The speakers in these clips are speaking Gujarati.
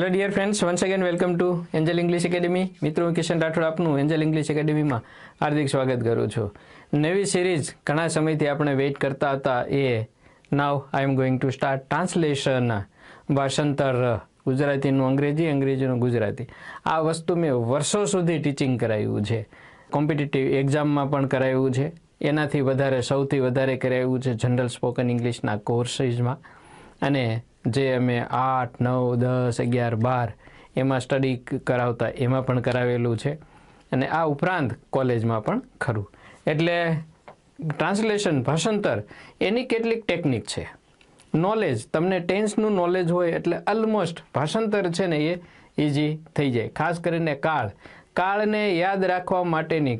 hello dear friends once again welcome to Angel English Academy મિત્રો હું કિશન રાઠોડ આપનું એન્જલ ઇંગ્લિશ એકેડેમીમાં હાર્દિક સ્વાગત કરું છું નવી સિરીઝ ઘણા સમયથી આપણે વેઇટ કરતા હતા એ now I am going to start translation ભાષાંતર ગુજરાતીનું અંગ્રેજી અંગ્રેજીનું ગુજરાતી આ વસ્તુ મેં વર્ષો સુધી ટીચિંગ કરાવ્યું છે કોમ્પિટિટિવ એક્ઝામમાં પણ કરાવ્યું છે એનાથી વધારે સૌથી વધારે કરાવ્યું છે જનરલ સ્પોકન ઇંગ્લિશના કોર્સીસમાં અને જે અમે આઠ નવ દસ અગિયાર બાર એમાં સ્ટડી કરાવતા એમાં પણ કરાવેલું છે અને આ ઉપરાંત કોલેજમાં પણ ખરું એટલે ટ્રાન્સલેશન ભાષાંતર એની કેટલીક ટેકનિક છે નોલેજ તમને ટેન્સનું નોલેજ હોય એટલે ઓલમોસ્ટ ભાષાંતર છે ને એ ઇઝી થઈ જાય ખાસ કરીને કાળ કાળને યાદ રાખવા માટેની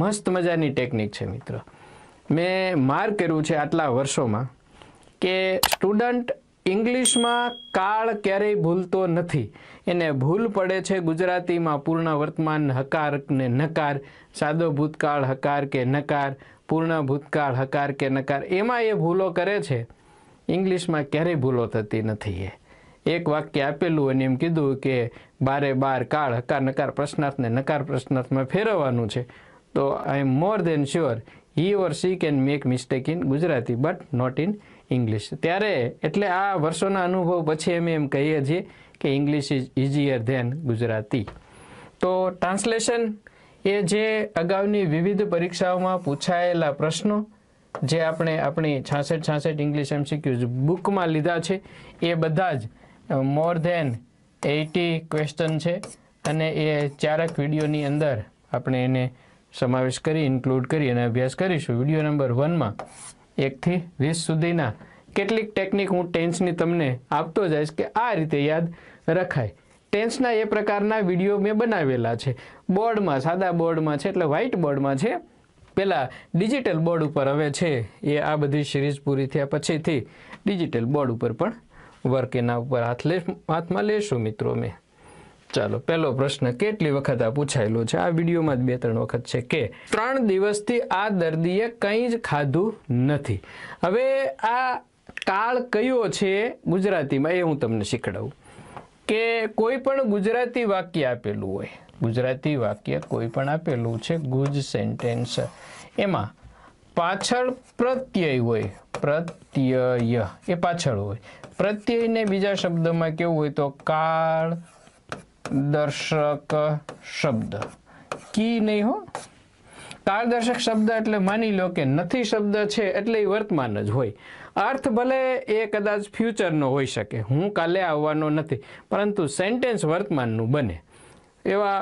મસ્ત મજાની ટેકનિક છે મિત્રો મેં માર કર્યું છે આટલા વર્ષોમાં કે સ્ટુડન્ટ ઇંગ્લિશમાં કાળ ક્યારેય ભૂલતો નથી એને ભૂલ પડે છે ગુજરાતીમાં પૂર્ણ વર્તમાન હકાર ને નકાર સાદો ભૂતકાળ હકાર કે નકાર પૂર્ણ ભૂતકાળ હકાર કે નકાર એમાં એ ભૂલો કરે છે ઇંગ્લિશમાં ક્યારેય ભૂલો થતી નથી એ એક વાક્ય આપેલું અને એમ કીધું કે બારે બાર કાળ હકાર નકાર પ્રશ્નાર્થને નકાર પ્રશ્નાર્થમાં ફેરવવાનું છે તો I am more than sure he or she can make mistake in Gujarati but not in English ત્યારે એટલે આ વર્ષોના અનુભવ પછી અમે એમ કહીએ છીએ કે English is easier than Gujarati તો ટ્રાન્સલેશન એ જે અગાઉની વિવિધ પરીક્ષાઓમાં પૂછાયેલા પ્રશ્નો જે આપણે આપણી છાસઠ છાસઠ ઇંગ્લિશ એમસીક્યુઝ બુકમાં લીધા છે એ બધા જ મોર ધેન એટી ક્વેશ્ચન છે અને એ ચારક વિડીયોની અંદર આપણે એને સમાવેશ કરી ઇન્ક્લુડ કરી અને અભ્યાસ કરીશું વિડીયો નંબર વનમાં એકથી વીસ સુધીના કેટલીક ટેકનિક હું ટેન્સની તમને આપતો જઈશ કે આ રીતે યાદ રખાય ટેન્સના એ પ્રકારના વિડીયો મેં બનાવેલા છે બોર્ડમાં સાદા બોર્ડમાં છે એટલે વ્હાઇટ બોર્ડમાં છે પહેલાં ડિજિટલ બોર્ડ ઉપર હવે છે એ આ બધી સિરીઝ પૂરી થયા પછીથી ડિજિટલ બોર્ડ ઉપર પણ વર્ક એના ઉપર હાથ લે હાથમાં લેશું મિત્રો મેં ચાલો પહેલો પ્રશ્ન કેટલી વખત આ પૂછાયેલો છે આ વિડીયોમાં બે ત્રણ વખત છે કે ત્રણ દિવસથી આ દર્દીએ કંઈ જ ખાધું નથી હવે આ કાળ કયો છે ગુજરાતીમાં એ હું તમને શીખડાવું કે કોઈ પણ ગુજરાતી વાક્ય આપેલું હોય ગુજરાતી વાક્ય કોઈ પણ આપેલું છે ગુજ સેન્ટેન્સ એમાં પાછળ પ્રત્યય હોય પ્રત્યય એ પાછળ હોય પ્રત્યયને બીજા શબ્દમાં કેવું હોય તો કાળ દર્શક શબ્દ કી નહીં હો કાળદર્શક શબ્દ એટલે માની લો કે નથી શબ્દ છે એટલે એ વર્તમાન જ હોય અર્થ ભલે એ કદાચ ફ્યુચરનો હોઈ શકે હું કાલે આવવાનો નથી પરંતુ સેન્ટેન્સ વર્તમાનનું બને એવા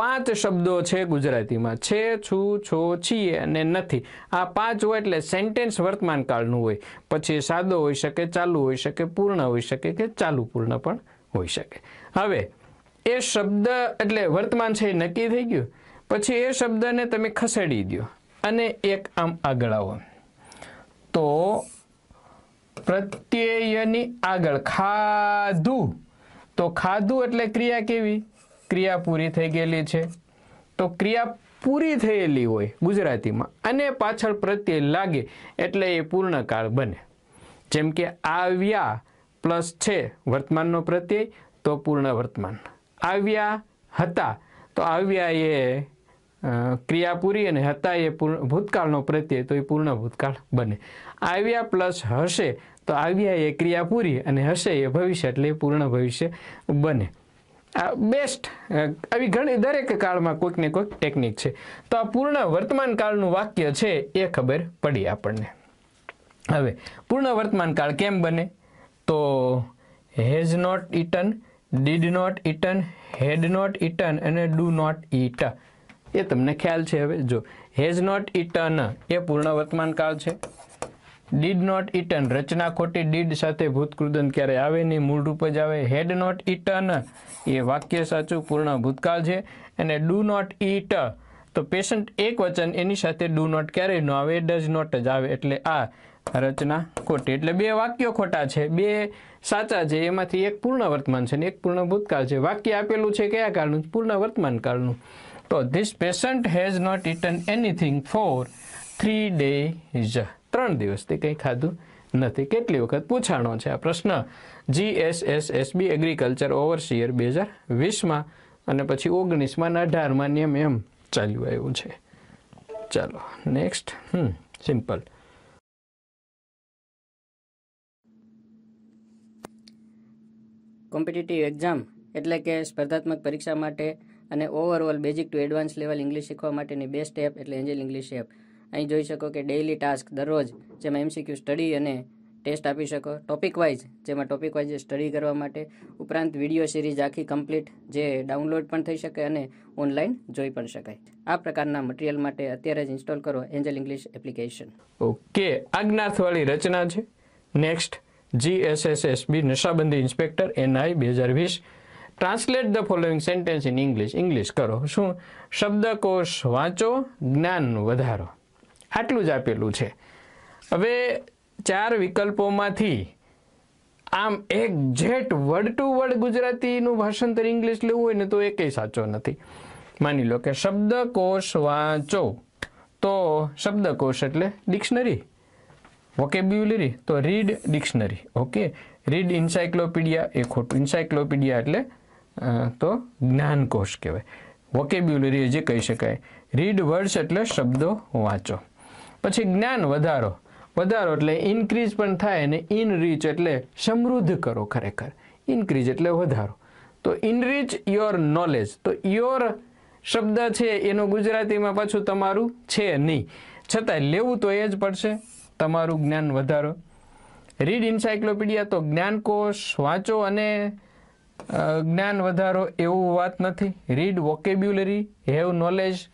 પાંચ શબ્દો છે ગુજરાતીમાં છે છું છો છીએ અને નથી આ પાંચ હોય એટલે સેન્ટેન્સ વર્તમાન કાળનું હોય પછી સાદો હોઈ શકે ચાલુ હોઈ શકે પૂર્ણ હોઈ શકે કે ચાલુ પૂર્ણ પણ હોઈ શકે હવે એ શબ્દ એટલે વર્તમાન છે એ નક્કી થઈ ગયું પછી એ શબ્દને તમે ખસેડી દો અને એક આમ આગળ આવો તો પ્રત્યયની આગળ ખાધું તો ખાધું એટલે ક્રિયા કેવી ક્રિયા પૂરી થઈ ગયેલી છે તો ક્રિયા પૂરી થયેલી હોય ગુજરાતીમાં અને પાછળ પ્રત્યય લાગે એટલે એ પૂર્ણકાળ બને જેમ કે આવ્યા પ્લસ છે વર્તમાનનો પ્રત્યય તો પૂર્ણ વર્તમાન આવ્યા હતા તો આવ્યા એ ક્રિયા પૂરી અને હતા એ ભૂતકાળનો પ્રત્યય તો એ પૂર્ણ ભૂતકાળ બને આવ્યા પ્લસ હશે તો આવ્યા એ ક્રિયા પૂરી અને હશે એ ભવિષ્ય એટલે એ પૂર્ણ ભવિષ્ય બને આ બેસ્ટ આવી ઘણી દરેક કાળમાં કોઈક ને કોઈક ટેકનિક છે તો આ પૂર્ણ વર્તમાન કાળનું વાક્ય છે એ ખબર પડી આપણને હવે પૂર્ણ વર્તમાન કાળ કેમ બને તો has not eaten did not eaten had not eaten અને ડુ નોટ ઇટ એ તમને ખ્યાલ છે હવે જો હેઝ નોટ ઇટન એ પૂર્ણ વર્તમાન કાળ છે ડીડ નોટ ઇટન રચના ખોટી ડીડ સાથે ભૂતકૃદંત ક્યારે આવે નહીં રૂપ જ આવે હેડ નોટ ઇટન એ વાક્ય સાચું પૂર્ણ ભૂતકાળ છે અને ડુ નોટ ઇટ તો પેશન્ટ એક વચન એની સાથે ડુ નોટ ક્યારેય નો આવે ડઝ નોટ જ આવે એટલે આ રચના ખોટી એટલે બે વાક્યો ખોટા છે બે સાચા છે એમાંથી એક પૂર્ણ વર્તમાન છે અને એક પૂર્ણ ભૂતકાળ છે વાક્ય આપેલું છે કયા કાળનું પૂર્ણ વર્તમાન કાળનું તો this patient has not eaten anything for three days ત્રણ દિવસથી કંઈ ખાધું નથી કેટલી વખત પૂછાણો છે આ પ્રશ્ન G S S SB agriculture overseer બે હજાર વીસમાં અને પછી ઓગણીસમાં અને અઢારમાં નિયમ એમ ચાલ્યું આવ્યું છે ચાલો next hmm simple competitive exam એટલે કે સ્પર્ધાત્મક પરીક્ષા માટે અને overall basic to advance level English શીખવા માટેની બેસ્ટ એપ એટલે એન્જલ ઇંગ્લિશ એપ અહીં જોઈ શકો કે ડેઇલી ટાસ્ક દરરોજ જેમાં એમસીક્યુ સ્ટડી અને ટેસ્ટ આપી શકો ટોપિક વાઇઝ જેમાં ટોપિક વાઇઝ સ્ટડી કરવા માટે ઉપરાંત વિડીયો સિરીઝ આખી કમ્પ્લીટ જે ડાઉનલોડ પણ થઈ શકે અને ઓનલાઈન જોઈ પણ શકાય આ પ્રકારના મટીરિયલ માટે અત્યારે જ ઇન્સ્ટોલ કરો એન્જલ ઇંગ્લિશ એપ્લિકેશન ઓકે આજ્ઞાર્થવાળી રચના છે નેક્સ્ટ જીએસએસએસબી નશાબંધી ઇન્સ્પેક્ટર એનઆઈ બે હજાર વીસ translate the following sentence in English English કરો શું શબ્દકોશ વાંચો જ્ઞાન વધારો આટલું જ આપેલું છે હવે ચાર વિકલ્પોમાંથી આમ એક જેટ વર્ડ ટુ વર્ડ ગુજરાતીનું ભાષાંતર ઇંગ્લિશ લેવું હોય ને તો એ એકેય સાચો નથી માની લો કે શબ્દકોશ વાંચો તો શબ્દકોશ એટલે ડિક્શનરી વોકેબ્યુલરી તો read dictionary okay read encyclopedia એ ખોટું ઇન્સાયક્લોપીડિયા એટલે તો જ્ઞાનકોશ કહેવાય વોકેબ્યુલરી જે કહી શકાય રીડ વર્ડ્સ એટલે શબ્દો વાંચો પછી જ્ઞાન વધારો વધારો એટલે ઇન્ક્રીઝ પણ થાય અને ઇનરીચ એટલે સમૃદ્ધ કરો ખરેખર ઇન્ક્રીઝ એટલે વધારો તો ઇનરીચ યોર નોલેજ તો યોર શબ્દ છે એનું ગુજરાતીમાં પાછું તમારું છે નહીં છતાંય લેવું તો એ જ પડશે તમારું જ્ઞાન વધારો રીડ ઇન્સાયક્લોપીડિયા તો જ્ઞાનકોશ વાંચો અને જ્ઞાન વધારો એવું વાત નથી read vocabulary have knowledge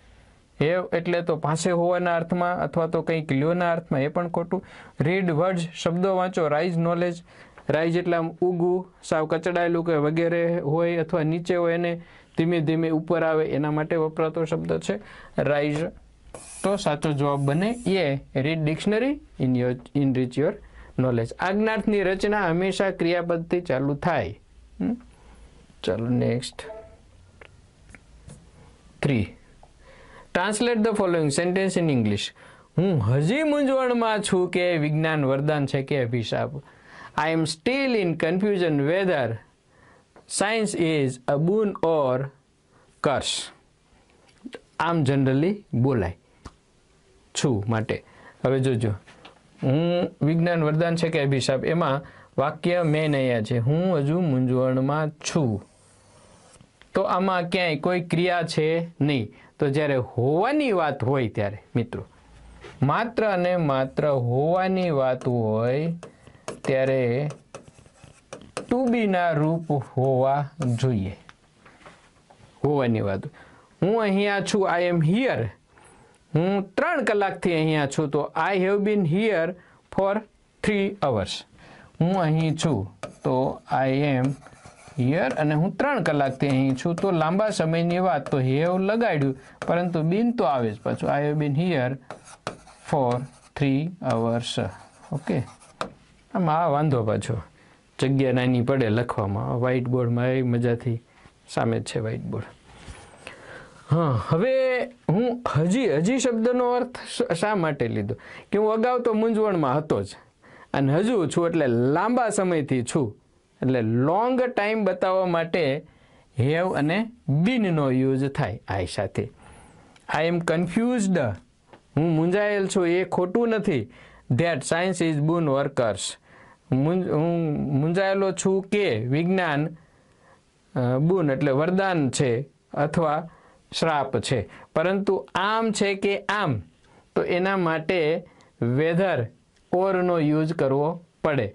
have એટલે તો પાસે હોવાના અર્થમાં અથવા તો કંઈક લ્યોના અર્થમાં એ પણ ખોટું રીડ વર્ડ્સ શબ્દો વાંચો રાઇઝ નોલેજ રાઈઝ એટલે આમ ઉગવું સાવ કચડાયેલું કે વગેરે હોય અથવા નીચે હોય એને ધીમે ધીમે ઉપર આવે એના માટે વપરાતો શબ્દ છે રાઈઝ તો સાચો જવાબ બને એ read dictionary in your enrich your knowledge આજ્ઞાર્થની રચના હંમેશા ક્રિયાપદથી ચાલુ થાય ચાલો next three translate the following sentence in English હું હજી મૂંઝવણમાં છું કે વિજ્ઞાન વરદાન છે કે અભિશાપ I am still in confusion whether science is a boon or curse આમ જનરલી બોલાય છું માટે હવે જોજો હું વિજ્ઞાન વરદાન છે કે અભિશાપ એમાં વાક્ય મેન અહીંયા છે હું હજુ મૂંઝવણમાં છું તો આમાં ક્યાંય કોઈ ક્રિયા છે નહીં તો જ્યારે હોવાની વાત હોય ત્યારે મિત્રો માત્ર અને માત્ર હોવાની વાત હોય ત્યારે ટુ બીના રૂપ હોવા જોઈએ હોવાની વાત હું અહીંયા છું આઈ એમ હિયર હું ત્રણ કલાકથી અહીંયા છું તો I have been here for three hours હું અહીં છું તો આઈ એમ હિયર અને હું ત્રણ કલાકથી અહીં છું તો લાંબા સમયની વાત તો હેવ લગાડ્યું પરંતુ બિન તો આવે જ પાછું I have been here for three hours okay આમાં આ વાંધો પાછો જગ્યા નાની પડે લખવામાં વ્હાઇટ બોર્ડમાં એ મજાથી સામે જ છે વ્હાઇટ બોર્ડ હા હવે હું હજી હજી શબ્દનો અર્થ શા માટે લીધો કે હું અગાઉ તો મૂંઝવણમાં હતો જ અને હજુ છું એટલે લાંબા સમયથી છું એટલે લોંગ ટાઈમ બતાવવા માટે હેવ અને બિનનો યુઝ થાય આઈ સાથે આઈ એમ કન્ફ્યુઝડ હું મૂંઝાયેલ છું એ ખોટું નથી that science is boon or curse હું મૂંઝાયેલો છું કે વિજ્ઞાન બુન એટલે વરદાન છે અથવા શ્રાપ છે પરંતુ આમ છે કે આમ તો એના માટે વેધર ઓરનો યુઝ કરવો પડે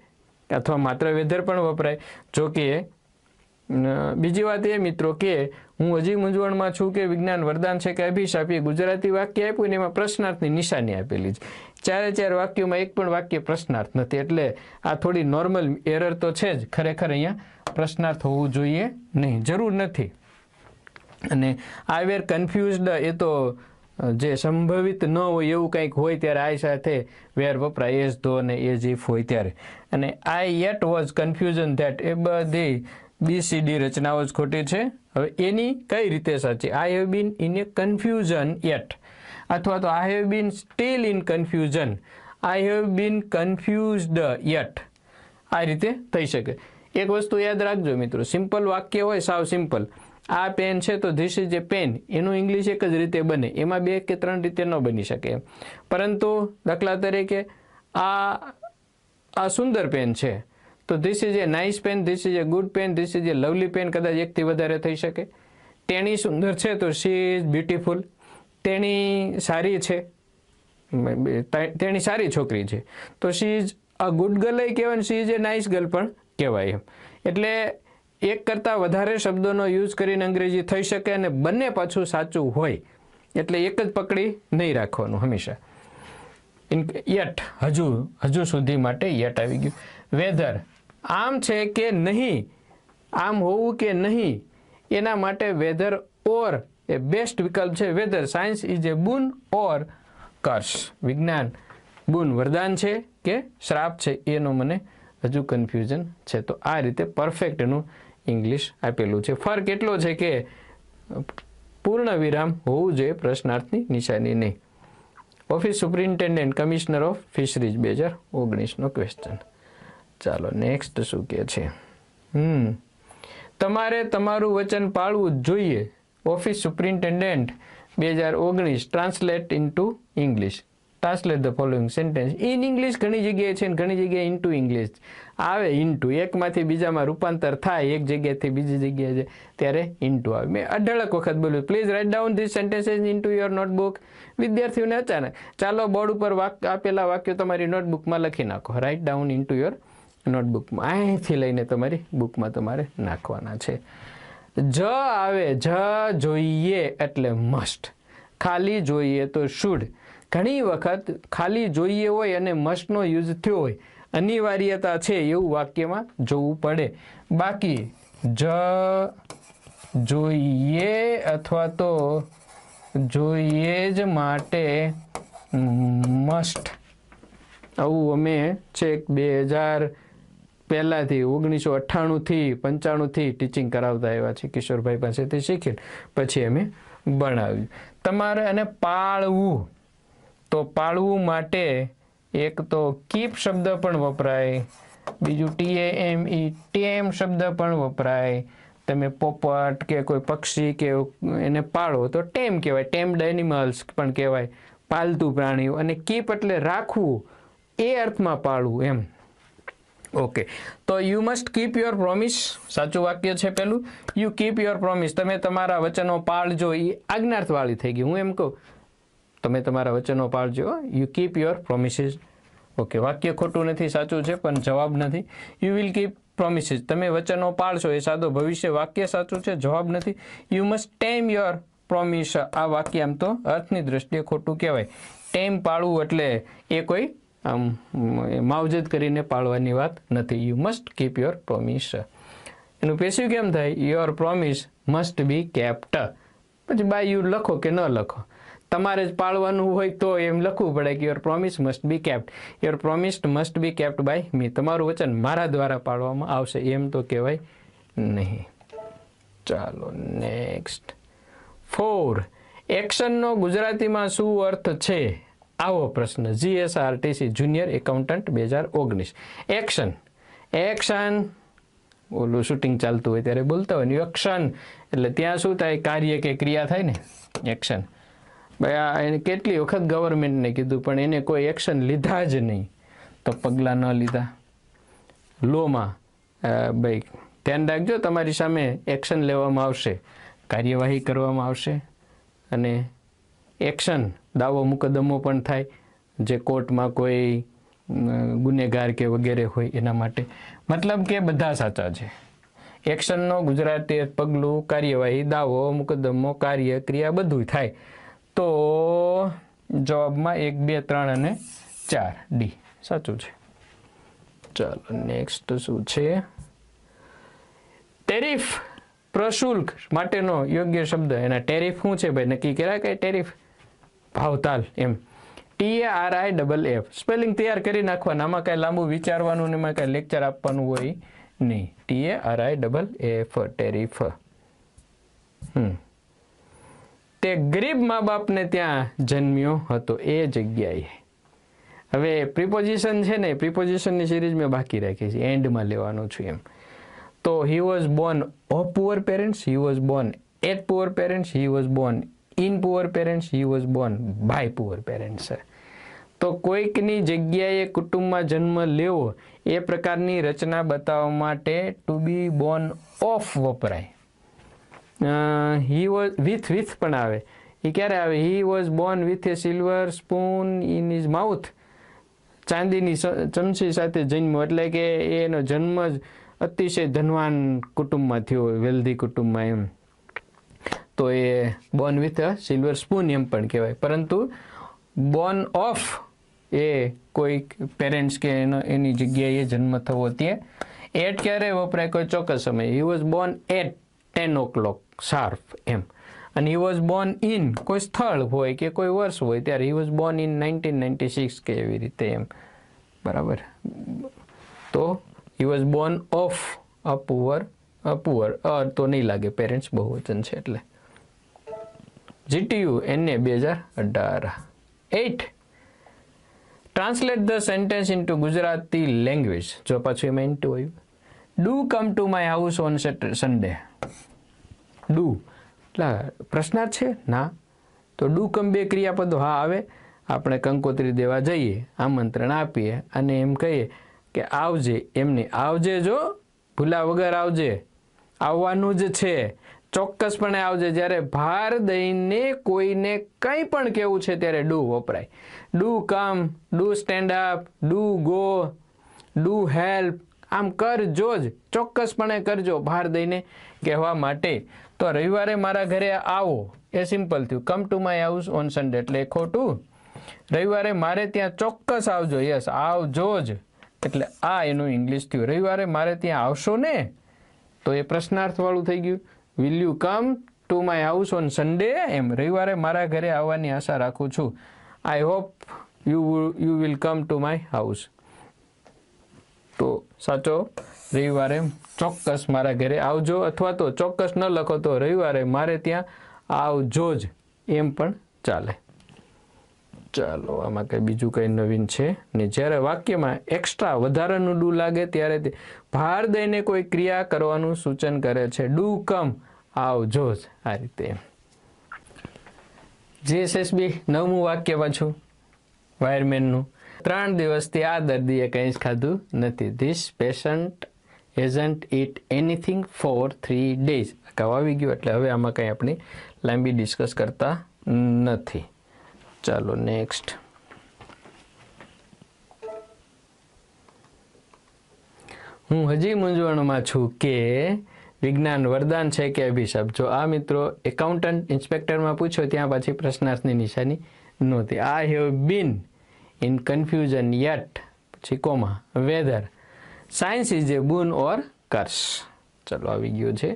અથવા માત્ર વેધર પણ વપરાય જો કે બીજી વાત એ મિત્રો કે હું હજી મૂંઝવણમાં છું કે વિજ્ઞાન વરદાન છે કે અભિશાપ એ ગુજરાતી વાક્ય આપ્યું ને એમાં પ્રશ્નાર્થની નિશાની આપેલી છે ચારે ચાર વાક્યોમાં એક પણ વાક્ય પ્રશ્નાર્થ નથી એટલે આ થોડી નોર્મલ એરર તો છે જ ખરેખર અહીંયા પ્રશ્નાર્થ હોવું જોઈએ નહીં જરૂર નથી અને આવેર કન્ફ્યુઝડ એ તો જે સંભવિત ન હોય એવું કંઈક હોય ત્યારે આઈ સાથે વેર વપરાય એઝ ધો અને એઝ ઇફ હોય ત્યારે અને I yet was confusion that એ બધી બીસીડી રચનાઓ જ ખોટી છે હવે એની કઈ રીતે સાચી I have been in a confusion yet અથવા તો I have been still in confusion I have been confused yet આ રીતે થઈ શકે એક વસ્તુ યાદ રાખજો મિત્રો સિમ્પલ વાક્ય હોય સાવ સિમ્પલ આ પેન છે તો ધીસ ઇઝ એ પેન એનું ઇંગ્લિશ એક જ રીતે બને એમાં બે કે ત્રણ રીતે ન બની શકે પરંતુ દાખલા તરીકે આ આ સુંદર પેન છે તો this is a nice pen this is a good pen this is a lovely pen કદાચ એકથી વધારે થઈ શકે તેણી સુંદર છે તો શી ઇઝ બ્યુટીફુલ તેણી સારી છે તેની સારી છોકરી છે તો she is a good girl કહેવાય she is a nice girl પણ કહેવાય એમ એટલે એક કરતાં વધારે શબ્દોનો યુઝ કરીને અંગ્રેજી થઈ શકે અને બંને પાછું સાચું હોય એટલે એક જ પકડી નહીં રાખવાનું હંમેશા ઇન યટ હજુ હજુ સુધી માટે યટ આવી ગયું વેધર આમ છે કે નહીં આમ હોવું કે નહીં એના માટે વેધર ઓર એ બેસ્ટ વિકલ્પ છે whether science is a boon or curse વિજ્ઞાન બુન વરદાન છે કે શ્રાપ છે એનો મને હજુ કન્ફ્યુઝન છે તો આ રીતે પરફેક્ટનું ઇંગ્લિશ આપેલું છે ફર્ક એટલો છે કે પૂર્ણ વિરામ હોવું જોઈએ પ્રશ્નાર્થની નિશાની નહીં office superintendent commissioner of fisheries બે હજાર ઓગણીસનો ક્વેશ્ચન ચાલો નેક્સ્ટ શું કે છે હમ તમારે તમારું વચન પાળવું જ જોઈએ ઓફિસ સુપ્રિન્ટેન્ડન્ટ બે હજાર ઓગણીસ translate into English translate the following sentence in English ઘણી જગ્યાએ છે ને ઘણી જગ્યાએ ઇન્ટુ ઇંગ્લિશ આવે ઇન્ટુ એકમાંથી બીજામાં રૂપાંતર થાય એક જગ્યાથી બીજી જગ્યાએ છે ત્યારે ઇન્ટુ આવે મેં અઢળક વખત બોલ્યું please write down this sentences into your notebook વિદ્યાર્થીઓને અચાનક ચાલો બોર્ડ ઉપર વાક આપેલા વાક્યો તમારી નોટબુકમાં લખી નાખો રાઇટ ડાઉન ઇન્ટુ યોર નોટબુકમાં અહીંથી લઈને તમારી બુકમાં તમારે નાખવાના છે જ આવે જ જોઈએ એટલે મસ્ટ ખાલી જોઈએ તો શુડ ઘણી વખત ખાલી જોઈએ હોય અને મસ્ટનો યુઝ થયો હોય અનિવાર્યતા છે એવું વાક્યમાં જોવું પડે બાકી જ જોઈએ અથવા તો જોઈએ જ માટે મસ્ટ આવું અમે છેક બે હજાર પહેલાંથી ઓગણીસો અઠ્ઠાણુંથી પંચાણુંથી ટીચિંગ કરાવતા આવ્યા છે કિશોરભાઈ પાસેથી શીખીને પછી અમે ભણાવ્યું તમારે અને પાળવું તો પાળવું માટે એક તો કીપ શબ્દ પણ વપરાય બીજું ટી એ એમ ઈ ટેમ શબ્દ પણ વપરાય તમે પોપટ કે કોઈ પક્ષી કે એને પાળો તો ટેમ કહેવાય ટેમ્ડ એનિમલ્સ પણ કહેવાય પાલતું પ્રાણીઓ અને કીપ એટલે રાખવું એ અર્થમાં પાળવું એમ ઓકે તો you must keep your promise સાચું વાક્ય છે પેલું યુ કીપ યોર પ્રોમિસ તમે તમારા વચનો પાળજો એ આજ્ઞાર્થવાળી થઈ ગઈ હું એમ કહું તમે તમારા વચનો પાળજો you keep your promises okay વાક્ય ખોટું નથી સાચું છે પણ જવાબ નથી યુ વિલ કીપ પ્રોમિસીસ તમે વચનો પાળશો એ સાદો ભવિષ્ય વાક્ય સાચું છે જવાબ નથી you must tame your promise આ વાક્ય આમ તો અર્થની દ્રષ્ટિએ ખોટું કહેવાય ટેમ પાળવું એટલે એ કોઈ આમ માવજત કરીને પાળવાની વાત નથી you must keep your promise એનું પેશિવ કેમ થાય your promise must be kept પછી બાય યુ લખો કે ન લખો તમારે જ પાળવાનું હોય તો એમ લખવું પડે કે your promise must be kept your promised must be kept by me તમારું વચન મારા દ્વારા પાળવામાં આવશે એમ તો કહેવાય નહીં ચાલો નેક્સ્ટ ફોર એક્શનનો ગુજરાતીમાં શું અર્થ છે આવો પ્રશ્ન જીએસઆરટીસી જુનિયર એકાઉન્ટન્ટ બે હજાર ઓગણીસ એક્શન એક્શન ઓલું શૂટિંગ ચાલતું હોય ત્યારે બોલતા હોય ને એક્શન એટલે ત્યાં શું થાય કાર્ય કે ક્રિયા થાય ને એક્શન ભાઈ આ એને કેટલી વખત ગવર્મેન્ટને કીધું પણ એને કોઈ એક્શન લીધા જ નહીં તો પગલાં ન લીધા લોમાં ભાઈ ધ્યાન રાખજો તમારી સામે એક્શન લેવામાં આવશે કાર્યવાહી કરવામાં આવશે અને એક્શન દાવો મુકદમો પણ થાય જે કોર્ટમાં કોઈ ગુનેગાર કે વગેરે હોય એના માટે મતલબ કે બધા સાચા છે એક્શનનો ગુજરાતી પગલું કાર્યવાહી દાવો મુકદમો કાર્ય ક્રિયા બધું થાય તો જવાબમાં એક બે ત્રણ અને ચાર ડી સાચું છે ચાલો નેક્સ્ટ શું છે ટેરિફ પ્રશુલ્ક માટેનો યોગ્ય શબ્દ એના ટેરિફ શું છે ભાઈ નક્કી કર્યા કે ટેરિફ ભાવતાલ એમ T R I double F spelling તૈયાર કરી નાખવાના આમાં કાંઈ લાંબુ વિચારવાનું ને એમાં કાંઈ લેક્ચર આપવાનું હોય નહીં T R I double F tariff હમ તે ગરીબ મા બાપને ત્યાં જન્મ્યો હતો એ જગ્યાએ હવે પ્રિપોઝિશન છે ને પ્રિપોઝિશનની સિરીઝ મેં બાકી રાખી છે એન્ડમાં લેવાનું છું એમ તો he was born of poor parents he was born at poor parents he was born in poor parents he was born by poor parents તો કોઈકની જગ્યાએ કુટુંબમાં જન્મ લેવો એ પ્રકારની રચના બતાવવા માટે ટુ બી બોર્ન ઓફ વપરાય હી વોઝ વિથ વિથ પણ આવે એ ક્યારે આવે he was born with a silver spoon in his mouth ચાંદીની ચમચી સાથે જન્મ એટલે કે એનો જન્મ જ અતિશય ધનવાન કુટુંબમાં થયો વેલ્ધી કુટુંબમાં એમ તો એ born with a silver spoon એમ પણ કહેવાય પરંતુ બોર્ન ઓફ એ કોઈક પેરેન્ટ્સ કે એનો એની જગ્યાએ જન્મ થવો તે એટ ક્યારે વપરાય કોઈ ચોક્કસ સમય he was born at ten o'clock sharp એમ અને હી વોઝ બોર્ન ઇન કોઈ સ્થળ હોય કે કોઈ વર્ષ હોય ત્યારે he was born in nineteen ninety six કે એવી રીતે એમ બરાબર તો he was born of a poor a poor uh તો નહીં લાગે પેરેન્ટ્સ બહુવચન છે એટલે જીટીયુ એને બે હજાર અઢાર eight translate the sentence into Gujarati language જો પાછું એમાં ઇન્ટુ આવ્યું do come to my house on Sunday do એટલે પ્રશ્નાર્થ છે ના તો ડુ કમ બે ક્રિયાપદો હા આવે આપણે કંકોત્રી દેવા જઈએ આમંત્રણ આપીએ અને એમ કહીએ કે આવજે એમને આવજે જો ભૂલા વગર આવજે આવવાનું જ છે ચોક્કસપણે આવજે જ્યારે ભાર દઈને કોઈને કંઈ પણ કહેવું છે ત્યારે ડુ વપરાય do come do stand up do go do help આમ કરજો જ ચોક્કસપણે કરજો ભાર દઈને કહેવા માટે તો રવિવારે મારા ઘરે આવો એ સિમ્પલ થયું come to my house on Sunday એટલે ખોટું રવિવારે મારે ત્યાં ચોક્કસ આવજો યસ આવજો જ એટલે આ એનું ઇંગ્લિશ થયું રવિવારે મારે ત્યાં આવશો ને તો એ પ્રશ્નાર્થવાળું થઈ ગયું will you come to my house on Sunday એમ રવિવારે મારા ઘરે આવવાની આશા રાખું છું I hope you you will come to my house સાચો રવિવારે ચોક્કસ મારા ઘરે આવજો અથવા તો ચોક્કસ ન લખો તો રવિવારે મારે ત્યાં આવજો જ એમ પણ ચાલે ચાલો આમાં કંઈ બીજું કંઈ નવીન છે ને જ્યારે વાક્યમાં એક્સ્ટ્રા વધારાનું ડુ લાગે ત્યારે તે ભાર દઈને કોઈ ક્રિયા કરવાનું સૂચન કરે છે ડુ કમ આવજો જ આ રીતે જે એસ જીએસએસબી નવમું વાક્ય છું વાયરમેનનું ત્રણ દિવસથી આ દર્દીએ કંઈ જ ખાધું નથી this patient hasn't eat anything for three days આવી ગયું એટલે હવે આમાં કંઈ આપણે લાંબી ડિસ્કસ કરતા નથી ચાલો નેક્સ્ટ હું હજી મૂંઝવણમાં છું કે વિજ્ઞાન વરદાન છે કે અભિશાપ જો આ મિત્રો એકાઉન્ટન્ટ ઇન્સ્પેક્ટરમાં પૂછો ત્યાં પછી પ્રશ્નાર્થની નિશાની નહોતી આ have been in confusion yet પછી comma whether science is a boon or curse ચલો આવી ગયો છે